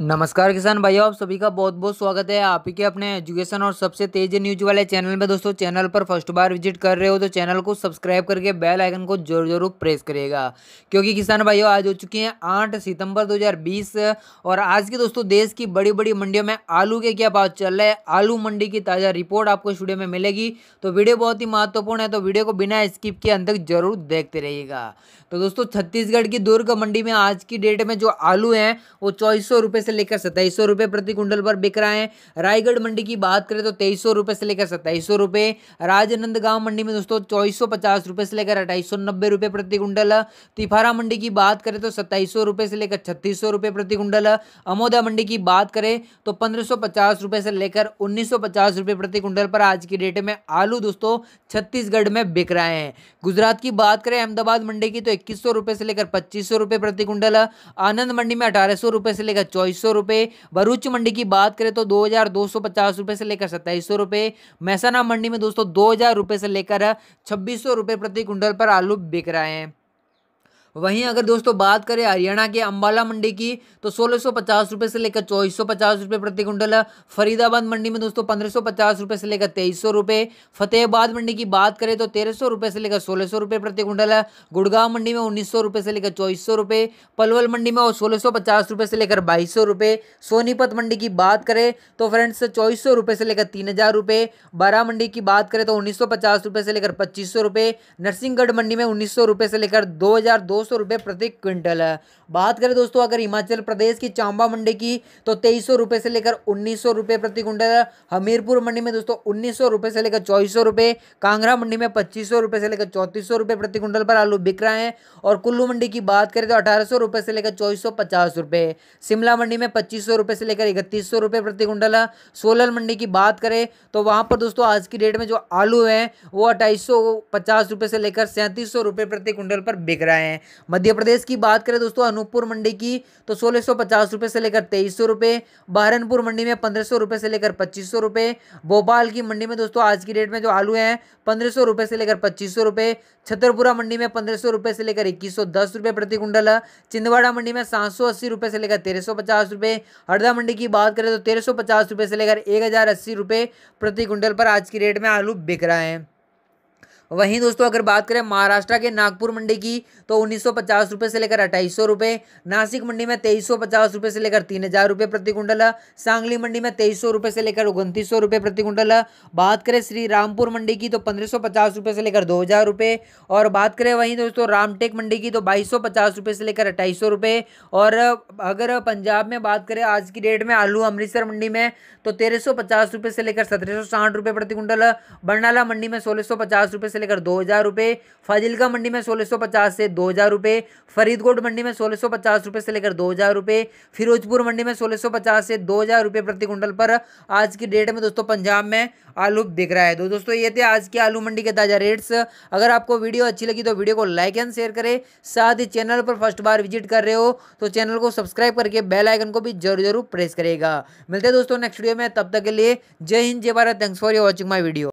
नमस्कार किसान भाइयों आप सभी का बहुत बहुत स्वागत है आप ही के अपने एजुकेशन और सबसे तेज न्यूज वाले चैनल में दोस्तों चैनल पर फर्स्ट बार विजिट कर रहे हो तो चैनल को सब्सक्राइब करके बेल आइकन को जरूर जरूर प्रेस करिएगा क्योंकि किसान भाइयों आज हो चुकी हैं आठ सितंबर 2020 और आज की दोस्तों देश की बड़ी बड़ी मंडियों में आलू के क्या भाव चल रहे हैं आलू मंडी की ताज़ा रिपोर्ट आपको स्टूडियो में मिलेगी तो वीडियो बहुत ही महत्वपूर्ण है तो वीडियो को बिना स्किप के अंत तक जरूर देखते रहिएगा तो दोस्तों छत्तीसगढ़ की दुर्ग मंडी में आज की डेट में जो आलू हैं वो चौबीस सौ से लेकर सत्ताईस सौ रुपये प्रति कुंटल पर बिक रहा है रायगढ़ मंडी की बात करें तो तेईस सौ रुपये से लेकर सत्ताईस सौ रुपये राजनंदगांव मंडी में दोस्तों चौबीस सौ पचास रुपये से लेकर अट्ठाईस सौ नब्बे रुपये प्रति कुंटल तिफारा मंडी की बात करें तो सत्ताईस सौ रुपये से लेकर छत्तीस सौ रुपये प्रति कुंटल अमोदा मंडी की बात करें तो पंद्रह सौ पचास रुपये से लेकर उन्नीस सौ पचास रुपये प्रति कुंटल पर आज की डेट में आलू दोस्तों छत्तीसगढ़ में बिक रहे हैं गुजरात की बात करें अहमदाबाद मंडी की तो इक्कीस सौ रुपये से लेकर पच्चीस सौ रुपये प्रति कुंटल आनंद मंडी में अठारह सौ रुपये से लेकर चौबीस सत्ताईस सौ रुपये भरूच मंडी की बात करें तो दो हज़ार दो सौ पचास रुपये से लेकर सत्ताईस सौ रुपये मैसाना मंडी में दोस्तों दो हज़ार रुपये से लेकर छब्बीस सौ रुपये प्रति कुंटल पर आलू बिक रहे हैं वहीं अगर दोस्तों बात करें हरियाणा के अम्बाला मंडी की तो सोलह सौ पचास रुपये से लेकर चौबीस सौ पचास रुपये प्रति कुंटल फरीदाबाद मंडी में दोस्तों पंद्रह सौ पचास रुपये से लेकर तेईस सौ रुपये फतेहाबाद मंडी की बात करें तो तेरह सौ रुपये से लेकर सोलह सौ रुपये प्रति कुंटल गुड़गांव मंडी में उन्नीस सौ रुपये से लेकर चौबीस सौ रुपये पलवल मंडी में और सोलह सौ पचास रुपये से लेकर बाईस सौ रुपये सोनीपत मंडी की बात करें तो फ्रेंड्स चौबीस सौ रुपये से लेकर तीन हज़ार रुपये बारह मंडी की बात करें तो उन्नीस सौ पचास रुपये से लेकर पच्चीस सौ रुपये नरसिंहगढ़ मंडी में उन्नीस सौ रुपये से लेकर दो हज़ार दो सौ रुपये प्रति क्विंटल है बात करें दोस्तों अगर हिमाचल प्रदेश की चांबा मंडी की तो तेईस सौ रुपये से लेकर उन्नीस सौ रुपये प्रति क्विंटल है हमीरपुर मंडी में दोस्तों उन्नीस सौ रुपये से लेकर चौबीस सौ रुपये कांगड़ा मंडी में पच्चीस सौ रुपये से लेकर चौंतीस सौ रुपये प्रति क्विंटल पर आलू बिक रहे हैं और कुल्लू मंडी की बात करें तो अठारह सौ रुपये से लेकर चौबीस सौ पचास रुपये शिमला मंडी में पच्चीस सौ रुपये से लेकर इकतीस सौ रुपये प्रति क्विंटल है सोलन मंडी की बात करें तो वहाँ पर दोस्तों आज की डेट में जो आलू हैं वो अट्ठाईस सौ पचास रुपये से लेकर सैंतीस सौ रुपये प्रति क्विंटल पर बिक रहे हैं मध्य प्रदेश की बात करें दोस्तों अनूपपुर मंडी की तो सोलह सौ पचास रुपये से लेकर तेईस सौ रुपये सहारनपुर मंडी में पंद्रह सौ रुपये से लेकर पच्चीस सौ रुपये भोपाल की मंडी में दोस्तों आज की डेट में जो आलू हैं पंद्रह सौ रुपये से लेकर पच्चीस सौ रुपये छतरपुरा मंडी में पंद्रह सौ रुपये से लेकर इक्कीस सौ दस रुपये प्रति कुंटल छिंदवाड़ा मंडी में सात सौ अस्सी रुपये से लेकर तेरह सौ पचास रुपये हरदा मंडी की बात करें तो तेरह सौ पचास रुपये से लेकर एक हज़ार अस्सी रुपये प्रति कुंटल पर आज की डेट में आलू बिक रहा है वहीं दोस्तों अगर बात करें महाराष्ट्र के नागपुर मंडी की तो उन्नीस सौ से लेकर अट्ठाईस सौ नासिक मंडी में तेईस सौ से लेकर तीन हजार रुपये प्रति कुंटल सांगली मंडी में तेईस सौ से लेकर उनतीस सौ रुपये प्रति कुंटल बात करें श्री रामपुर मंडी की तो पंद्रह सौ पचास रुपये से लेकर दो हजार रुपये और बात करें वहीं दोस्तों रामटेक मंडी की तो बाईस सौ पचास रुपये से लेकर अट्ठाईस सौ रुपये और अगर पंजाब में बात करें आज की डेट में आलू अमृतसर मंडी में तो तेरह सौ पचास रुपये से लेकर सत्रह सौ साठ रुपये प्रति कुंटल बरनाला मंडी में सोलह सौ पचास रुपये से लेकर दो हज़ार रुपये फाजिलका मंडी में सोलह सौ पचास से दो हज़ार रुपये फरीदकोट मंडी में सोलह सौ पचास रुपये से लेकर दो हज़ार रुपये फिरोजपुर मंडी में सोलह सौ पचास से दो हज़ार रुपये प्रति कुंटल पर आज की डेट में दोस्तों पंजाब में आलू दिख रहा है तो दोस्तों ये थे आज के आलू मंडी के ताज़ा रेट्स अगर आपको वीडियो अच्छी लगी तो वीडियो को लाइक एंड शेयर करें साथ ही चैनल पर फर्स्ट बार विजिट कर रहे हो तो चैनल को सब्सक्राइब करके बेल आइकन को भी जरूर जरूर प्रेस करेगा मिलते हैं दोस्तों नेक्स्ट वीडियो में तब तक के लिए जय हिंद जय Bharat thanks for your watching my video